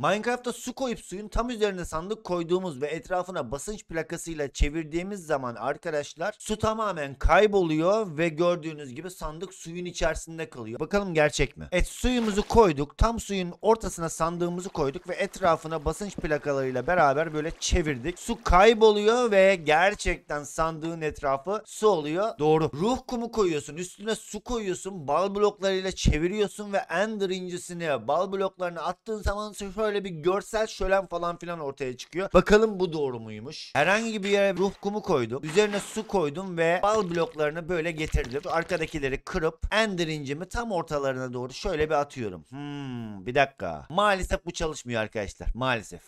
Minecraft'ta su koyup suyun tam üzerine sandık koyduğumuz ve etrafına basınç plakasıyla çevirdiğimiz zaman arkadaşlar su tamamen kayboluyor ve gördüğünüz gibi sandık suyun içerisinde kalıyor. Bakalım gerçek mi? Evet suyumuzu koyduk. Tam suyun ortasına sandığımızı koyduk ve etrafına basınç plakalarıyla beraber böyle çevirdik. Su kayboluyor ve gerçekten sandığın etrafı su oluyor. Doğru. Ruh kumu koyuyorsun. Üstüne su koyuyorsun. Bal bloklarıyla çeviriyorsun ve ender incisini bal bloklarını attığın zaman su böyle bir görsel şölen falan filan ortaya çıkıyor. Bakalım bu doğru muymuş? Herhangi bir yere ruh kumu koydum. Üzerine su koydum ve bal bloklarını böyle getirdim. Arkadakileri kırıp ender tam ortalarına doğru şöyle bir atıyorum. Hmm bir dakika. Maalesef bu çalışmıyor arkadaşlar. Maalesef.